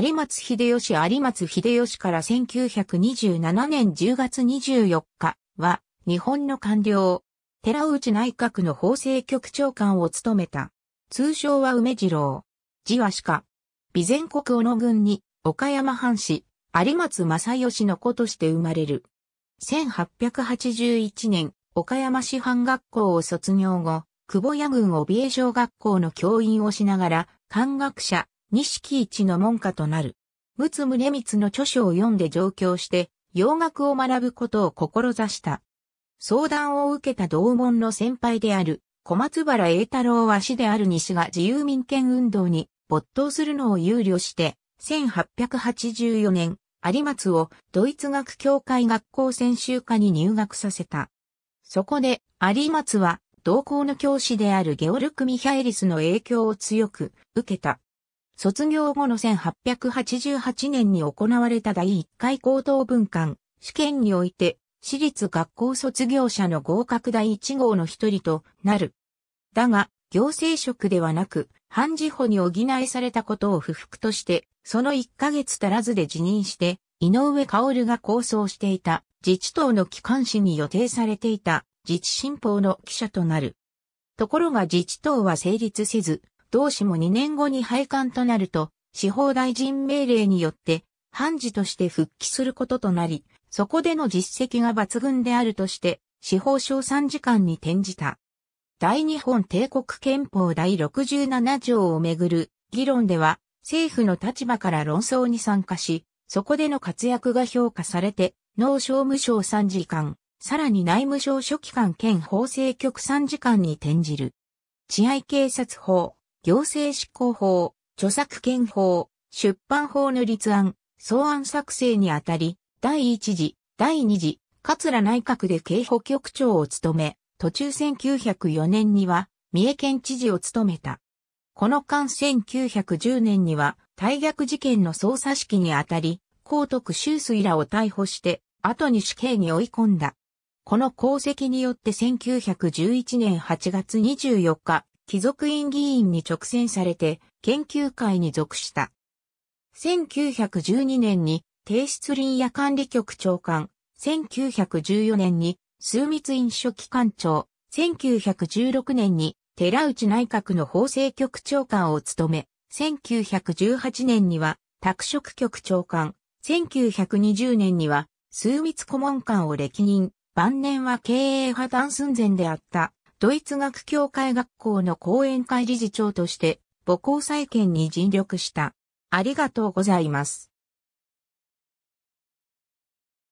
有松秀吉有松秀吉から1927年10月24日は、日本の官僚、寺内内閣の法制局長官を務めた。通称は梅次郎。字は鹿。備前国小野郡に、岡山藩士、有松正義の子として生まれる。1881年、岡山師範学校を卒業後、久保屋郡帯江小学校の教員をしながら、漢学者、錦一の門下となる。陸奥宗光の著書を読んで上京して、洋楽を学ぶことを志した。相談を受けた同門の先輩である、小松原栄太郎は師である西が自由民権運動に没頭するのを憂慮して、1884年、有松をドイツ学協会学校専修科に入学させた。そこで、有松は同校の教師であるゲオルク・ミハエリスの影響を強く受けた。卒業後の1888年に行われた第1回高等文官試験において、私立学校卒業者の合格第1号の一人となる。だが、行政職ではなく、半事補に補いされたことを不服として、その1ヶ月足らずで辞任して、井上薫が構想していた自治党の機関紙に予定されていた自治新報の記者となる。ところが自治党は成立せず、同氏も2年後に廃刊となると、司法大臣命令によって、判事として復帰することとなり、そこでの実績が抜群であるとして、司法省参事官に転じた。大日本帝国憲法第67条をめぐる議論では、政府の立場から論争に参加し、そこでの活躍が評価されて、農商務省参事官、さらに内務省書記官兼法制局参事官に転じる。治安警察法、行政執行法、著作権法、出版法の立案、草案作成にあたり、第1次、第2次、桂内閣で警報局長を務め、途中1904年には、三重県知事を務めた。この間1910年には、大逆事件の捜査指揮にあたり、高徳修水らを逮捕して、後に死刑に追い込んだ。この功績によって1911年8月24日、貴族院議員に直選されて研究会に属した。1912年に帝室林野管理局長官、1914年に数密院書記官長、1916年に寺内内閣の法制局長官を務め、1918年には拓殖局長官、1920年には数密顧問官を歴任、晩年は経営破綻寸前であったドイツ学協会学校の講演会理事長として母校再建に尽力した。ありがとうございます。